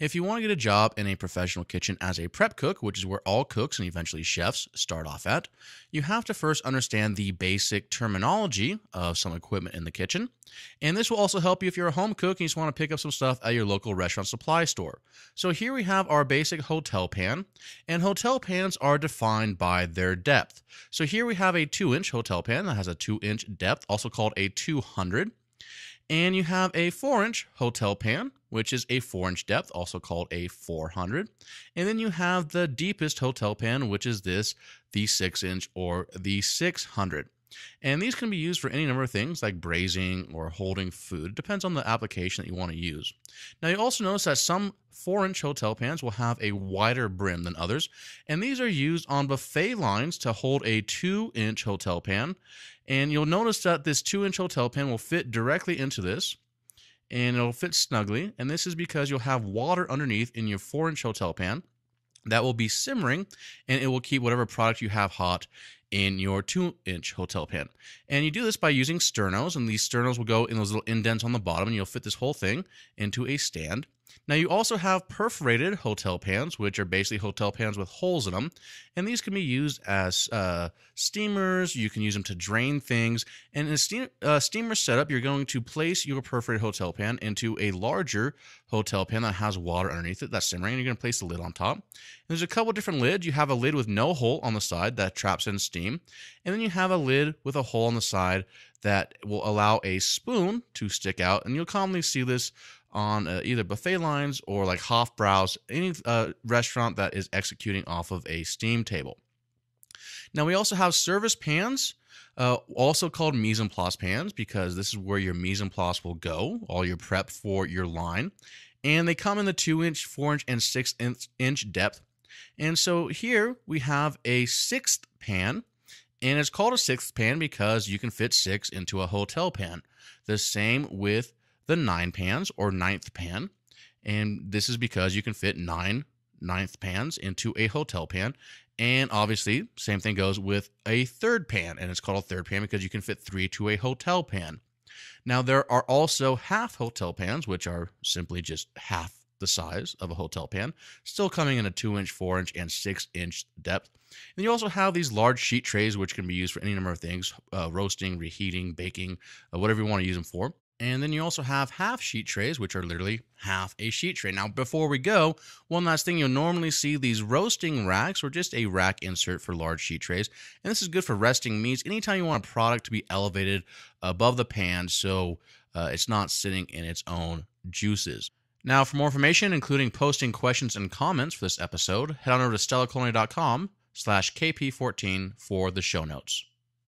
If you want to get a job in a professional kitchen as a prep cook, which is where all cooks and eventually chefs start off at, you have to first understand the basic terminology of some equipment in the kitchen. And this will also help you if you're a home cook and you just want to pick up some stuff at your local restaurant supply store. So here we have our basic hotel pan, and hotel pans are defined by their depth. So here we have a 2 inch hotel pan that has a 2 inch depth, also called a 200. And you have a 4 inch hotel pan, which is a 4 inch depth, also called a 400. And then you have the deepest hotel pan, which is this, the 6 inch or the 600. And these can be used for any number of things like braising or holding food. It depends on the application that you want to use. Now, you also notice that some 4 inch hotel pans will have a wider brim than others, and these are used on buffet lines to hold a 2 inch hotel pan. And you'll notice that this 2 inch hotel pan will fit directly into this and it'll fit snugly. And this is because you'll have water underneath in your 4 inch hotel pan that will be simmering and it will keep whatever product you have hot in your two inch hotel pan. And you do this by using sternos, and these sternos will go in those little indents on the bottom, and you'll fit this whole thing into a stand. Now, you also have perforated hotel pans, which are basically hotel pans with holes in them. And these can be used as uh, steamers. You can use them to drain things. And in a steam, uh, steamer setup, you're going to place your perforated hotel pan into a larger hotel pan that has water underneath it that's simmering. You're going to place the lid on top. And there's a couple different lids. You have a lid with no hole on the side that traps in steam, and then you have a lid with a hole on the side that will allow a spoon to stick out. And you'll commonly see this on uh, either buffet lines or like Hofbrau's, any uh, restaurant that is executing off of a steam table. Now we also have service pans uh, also called mise en place pans because this is where your mise en place will go, all your prep for your line. And they come in the two inch, four inch, and six inch, inch depth. And so here we have a sixth pan, and it's called a sixth pan because you can fit six into a hotel pan. The same with the nine pans or ninth pan. And this is because you can fit nine ninth pans into a hotel pan. And obviously, same thing goes with a third pan, and it's called a third pan because you can fit three to a hotel pan. Now, there are also half hotel pans, which are simply just half the size of a hotel pan, still coming in a 2 inch, 4 inch, and 6 inch depth. And you also have these large sheet trays, which can be used for any number of things uh, roasting, reheating, baking, uh, whatever you want to use them for. And then you also have half sheet trays, which are literally half a sheet tray. Now, before we go, one last thing you'll normally see these roasting racks or just a rack insert for large sheet trays. And this is good for resting meats anytime you want a product to be elevated above the pan so uh, it's not sitting in its own juices. Now, for more information, including posting questions and comments for this episode, head on over to stellacolony.com slash KP14 for the show notes.